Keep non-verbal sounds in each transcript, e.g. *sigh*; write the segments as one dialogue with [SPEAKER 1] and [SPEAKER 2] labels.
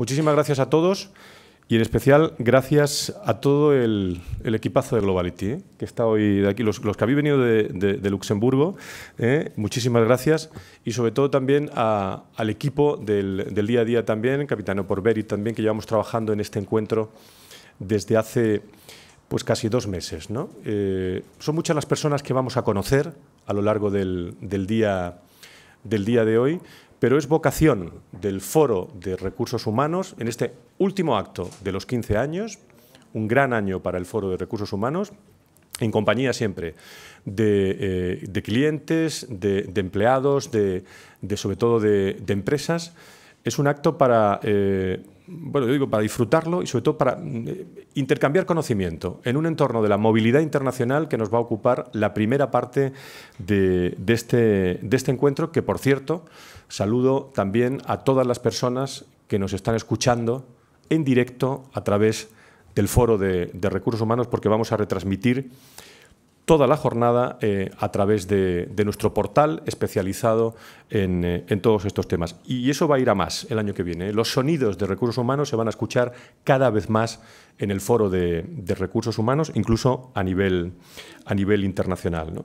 [SPEAKER 1] Muchísimas gracias a todos y en especial gracias a todo el, equipazo de Globality, ¿eh? que está hoy de aquí, los, que habéis venido de, Luxemburgo, ¿eh? muchísimas gracias y sobre todo también al equipo del, día a día también, Capitano Porberi también, que llevamos trabajando en este encuentro desde hace pues casi dos meses. Eh, son muchas las personas que vamos a conocer a lo largo del, del día, del día de hoy, pero es vocación del Foro de Recursos Humanos, en este último acto de los 15 años, un gran año para el Foro de Recursos Humanos, en compañía siempre de, eh, clientes, de, empleados, de, sobre todo de, empresas, es un acto para... Eh, bueno, yo digo, para disfrutarlo y sobre todo para mm, intercambiar conocimiento en un entorno de la movilidad internacional que nos va a ocupar la primera parte este, de, este, encuentro, que por cierto, saludo también a todas las personas que nos están escuchando en directo a través del foro de recursos humanos, porque vamos a retransmitir toda la jornada eh, a través de, nuestro portal especializado eh, en, todos estos temas. Y eso va a ir a más el año que viene. ¿eh? Los sonidos de recursos humanos se van a escuchar cada vez más en el foro de, recursos humanos, incluso a nivel, a nivel internacional.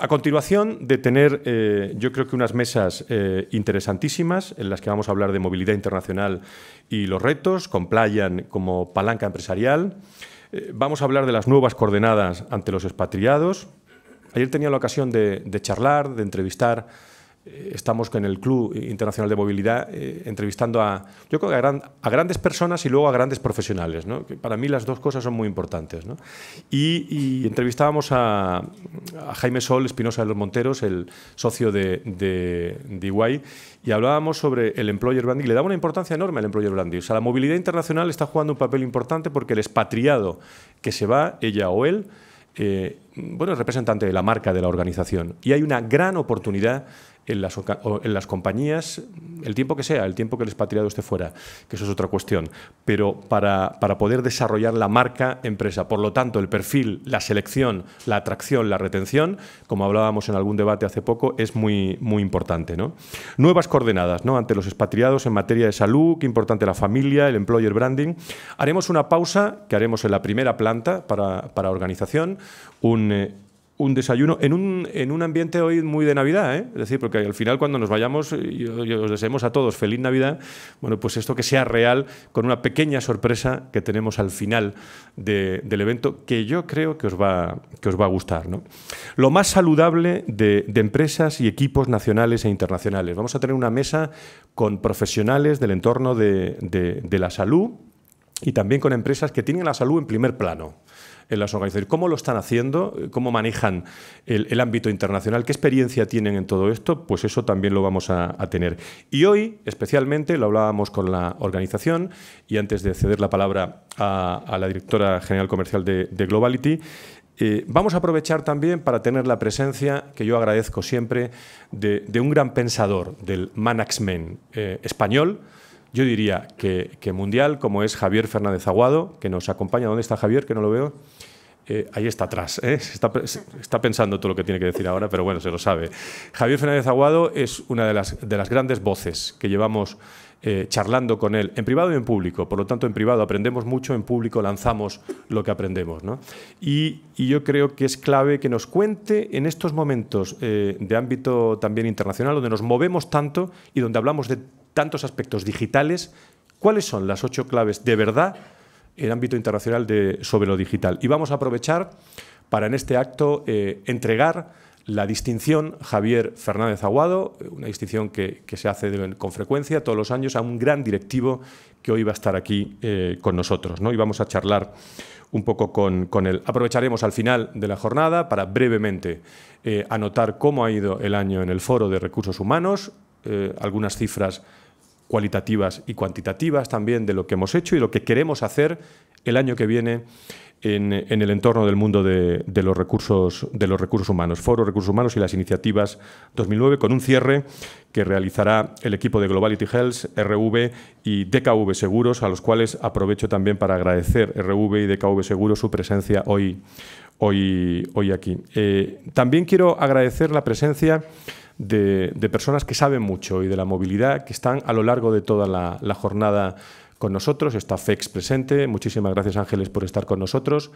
[SPEAKER 1] a continuación de tener, yo creo que unas mesas interesantísimas en las que vamos a hablar de movilidad internacional y los retos, con Playan como palanca empresarial. Eh, vamos a hablar de las nuevas coordenadas ante los expatriados. Ayer tenía la ocasión de charlar, de entrevistar eh, estamos en el Club Internacional de Movilidad eh, entrevistando a, yo a, grandes personas y luego a grandes profesionales, para mí las dos cosas son muy importantes. Y, entrevistábamos a, Jaime Sol Espinosa de los Monteros, el socio de, de, y hablábamos sobre el employer branding. Le daba una importancia enorme al employer branding. O sea, la movilidad internacional está jugando un papel importante porque el expatriado que se va, ella o él, eh, bueno, representante de la marca de la organización. Y hay una gran oportunidad en las, en las compañías, el tiempo que sea, el tiempo que el expatriado esté fuera, que eso es otra cuestión, pero para, poder desarrollar la marca empresa. Por lo tanto, el perfil, la selección, la atracción, la retención, como hablábamos en algún debate hace poco, es muy, muy importante. ¿no? Nuevas coordenadas ¿no? ante los expatriados en materia de salud, qué importante la familia, el employer branding. Haremos una pausa que haremos en la primera planta para, para organización, un un, desayuno en un, ambiente hoy muy de Navidad, ¿eh? es decir, porque al final cuando nos vayamos y, os deseemos a todos feliz Navidad, bueno, pues esto que sea real con una pequeña sorpresa que tenemos al final del evento que yo creo que os va, que os va a gustar. Lo más saludable de, empresas y equipos nacionales e internacionales. Vamos a tener una mesa con profesionales del entorno de la salud y también con empresas que tienen la salud en primer plano en las organizaciones. ¿Cómo lo están haciendo? ¿Cómo manejan el, ámbito internacional? ¿Qué experiencia tienen en todo esto? Pues eso también lo vamos a, tener. Y hoy, especialmente, lo hablábamos con la organización y antes de ceder la palabra a, la directora general comercial de, Globality, eh, vamos a aprovechar también para tener la presencia, que yo agradezco siempre, de, un gran pensador del management Men eh, español, yo diría que, Mundial, como es Javier Fernández Aguado, que nos acompaña. ¿Dónde está Javier? Que no lo veo. Eh, ahí está atrás, ¿eh? está, pensando todo lo que tiene que decir ahora, pero bueno, se lo sabe. Javier Fernández Aguado es una de las, de las grandes voces que llevamos eh, charlando con él, en privado y en público. Por lo tanto, en privado aprendemos mucho, en público lanzamos lo que aprendemos. y, yo creo que es clave que nos cuente en estos momentos de ámbito también internacional, donde nos movemos tanto y donde hablamos de tantos aspectos digitales, ¿cuáles son las ocho claves de verdad en el ámbito internacional de, sobre lo digital? Y vamos a aprovechar para en este acto eh, entregar la distinción Javier Fernández Aguado, una distinción que, se hace con frecuencia todos los años a un gran directivo que hoy va a estar aquí eh, con nosotros. ¿no? Y vamos a charlar un poco con, con, él. Aprovecharemos al final de la jornada para brevemente eh, anotar cómo ha ido el año en el Foro de Recursos Humanos, algunas cifras cualitativas y cuantitativas también de lo que hemos hecho y lo que queremos hacer el año que viene en, el entorno del mundo de, los recursos, de los recursos humanos, Foro Recursos Humanos y las iniciativas 2009, con un cierre que realizará el equipo de Globality Health, RV y DKV Seguros, a los cuales aprovecho también para agradecer RV y DKV Seguros su presencia hoy, hoy, hoy aquí. Eh, también quiero agradecer la presencia de, personas que saben mucho y de la movilidad, que están a lo largo de toda la, jornada con nosotros. Está FEX presente. Muchísimas gracias, Ángeles, por estar con nosotros.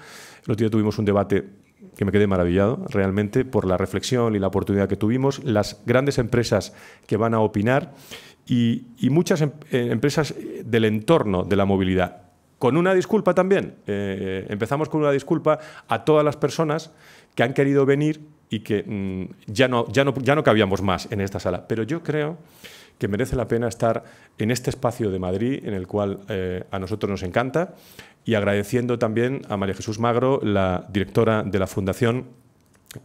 [SPEAKER 1] El otro tuvimos un debate que me quedé maravillado realmente por la reflexión y la oportunidad que tuvimos, las grandes empresas que van a opinar y, muchas em, eh, empresas eh, del entorno de la movilidad. Con una disculpa también, eh, empezamos con una disculpa a todas las personas que han querido venir y que mm, ya, no, ya, no, ya no cabíamos más en esta sala. Pero yo creo que merece la pena estar en este espacio de Madrid, en el cual eh, a nosotros nos encanta, y agradeciendo también a María Jesús Magro, la directora de la Fundación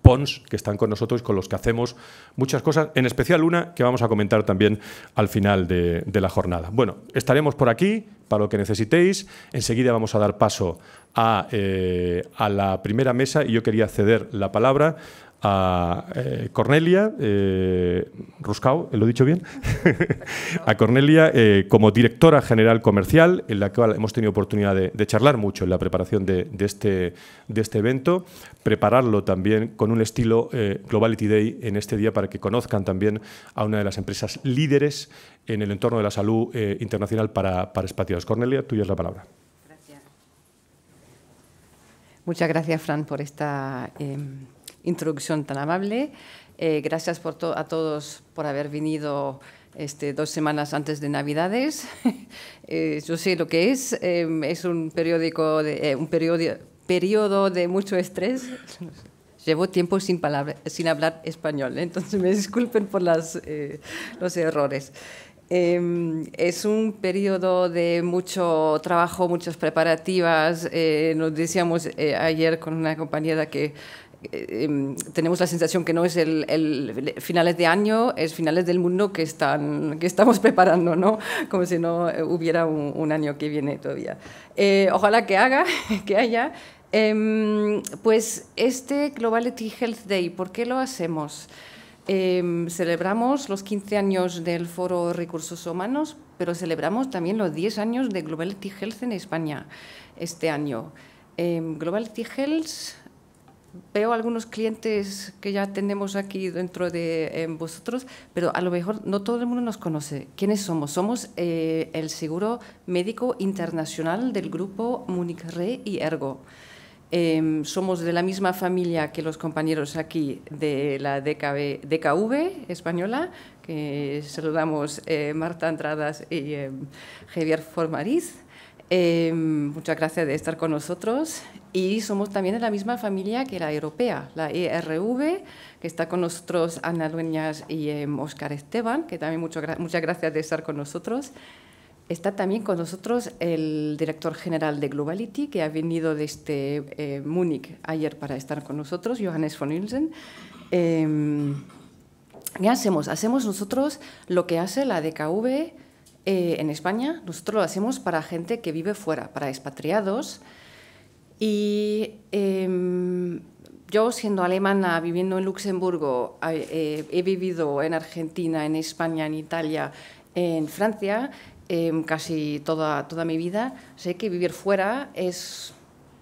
[SPEAKER 1] Pons, que están con nosotros, con los que hacemos muchas cosas, en especial una que vamos a comentar también al final de, la jornada. Bueno, estaremos por aquí para lo que necesitéis. Enseguida vamos a dar paso a, eh, a la primera mesa y yo quería ceder la palabra eh, eh, *laughs* a Cornelia lo dicho bien, a Cornelia como directora general comercial, en la cual hemos tenido oportunidad de, charlar mucho en la preparación de, este, de este evento, prepararlo también con un estilo eh, Globality Day en este día para que conozcan también a una de las empresas líderes en el entorno de la salud internacional para, para Cornelia, tuya es la palabra. Gracias.
[SPEAKER 2] Muchas gracias, Fran, por esta em, introducción tan amable. Eh, gracias por a todos por haber venido este, dos semanas antes de Navidades. *laughs* Eh, yo sé lo que es. Eh, es un periódico, de, un periodo, periodo de mucho estrés. Llevo tiempo sin, palabra, sin hablar español, entonces me disculpen por las, los errores. Em, es un periodo de mucho trabajo, muchas preparativas. nos decíamos ayer con una compañera que eh, em, tenemos la sensación que no es el, finales de año, es finales del mundo que, están, que estamos *laughs* preparando, ¿no? Como si no eh, hubiera un, año que viene todavía. Eh, ojalá que haga, *laughs* que haya. Em, pues este Globality Health Day, ¿por qué lo hacemos? Em, celebramos los 15 años del Foro Recursos Humanos, pero celebramos también los 10 años de Globality Health en España este año. Globality Health veo algunos clientes que ya tenemos aquí dentro de vosotros, pero a lo mejor no todo el mundo nos conoce. ¿Quiénes somos? Somos eh, el Seguro Médico Internacional del grupo Munich Re y Ergo. Em, somos de la misma familia que los compañeros aquí de la DKV española, que saludamos eh, Marta Andradas y em, Javier Formariz. Em, muchas gracias de estar con nosotros y somos también de la misma familia que la europea, la ERV, que está con nosotros Ana Dueñas y Oscar em, Esteban, que también muchas gracias de estar con nosotros. Está también con nosotros el director general de Globality, que ha venido desde este, eh, Múnich ayer para estar con nosotros, Johannes von Ilsen. Em, ¿Qué hacemos? Hacemos nosotros lo que hace la DKV eh, en España. Nosotros lo hacemos para gente que vive fuera, para expatriados. Y em, yo, siendo alemana, viviendo en Luxemburgo, eh, he vivido en Argentina, en España, en Italia, en Francia, em, casi toda, toda mi vida. Sé que vivir fuera es,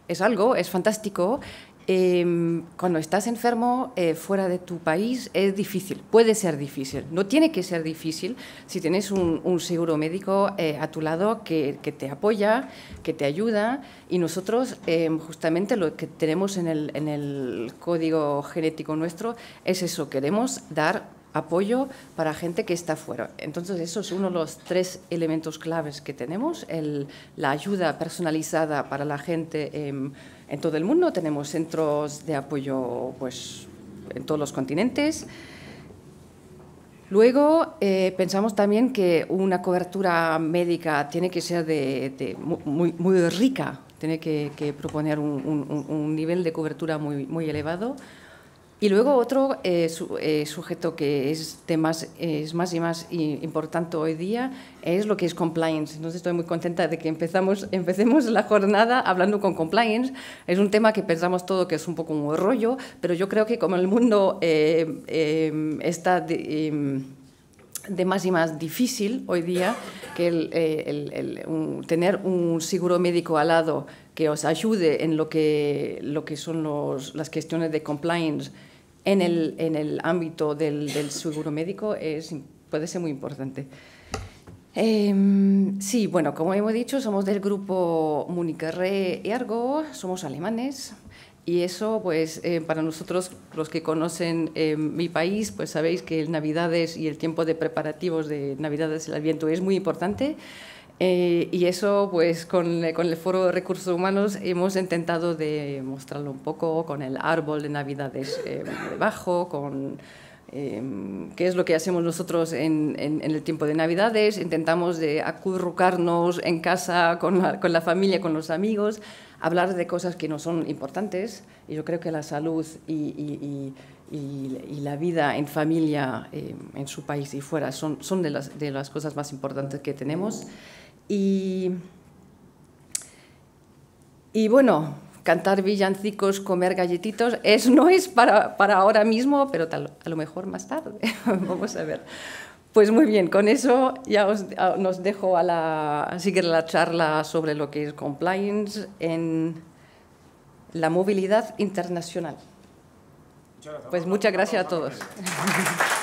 [SPEAKER 2] es algo, es fantástico, Em, cuando estás enfermo eh, fuera de tu país es difícil, puede ser difícil, no tiene que ser difícil si tienes un, seguro médico eh, a tu lado que, te apoya, que te ayuda y nosotros em, justamente lo que tenemos en el, en el código genético nuestro es eso, queremos dar apoyo para gente que está fuera. Entonces, eso es uno de los tres elementos claves que tenemos, la ayuda personalizada para la gente em, en, todo el mundo. Tenemos centros de apoyo pues, en todos los continentes. Luego, eh, pensamos también que una cobertura médica tiene que ser muy, rica, tiene que, proponer un, nivel de cobertura muy elevado. Y luego otro eh, eh, sujeto que es, temas, es más y más importante hoy día es lo que es compliance. Entonces estoy muy contenta de que empezamos, *laughs* empecemos la jornada hablando con compliance. Es un tema que pensamos todo que es un poco un rollo, pero yo creo que como el mundo eh, está... Em, de, más y más difícil hoy día que el, tener un seguro médico al lado que os ayude en lo que, lo que son las cuestiones de compliance en el, en el ámbito del, seguro médico es, puede ser muy importante. Em, sí, bueno, como hemos dicho, somos del grupo Múnica Re Ergo, somos alemanes, y eso, pues, eh, para nosotros, los que conocen em, mi país, pues sabéis que el Navidades y el tiempo de preparativos de Navidades, el Adviento, es muy importante. Eh, y eso, pues con, eh, con, el Foro de Recursos Humanos hemos intentado de mostrarlo un poco con el árbol de Navidades eh, debajo, con em, qué es lo que hacemos nosotros en, en, el tiempo de Navidades. Intentamos de acurrucarnos en casa con la, con la familia, con los amigos, hablar de cosas que no son importantes. Y yo creo que la salud y, y, y, la vida en familia em, en su país y fuera son, son de, las, de las cosas más importantes que tenemos. Y, bueno, cantar villancicos, comer galletitos, *laughs* es, no es para, para ahora mismo, pero tal, a lo mejor más tarde. *laughs* Vamos a ver. Pues muy bien, con eso ya os, nos dejo a, la, a seguir la charla sobre lo que es compliance en la movilidad internacional. Pues muchas gracias a todos. *laughs*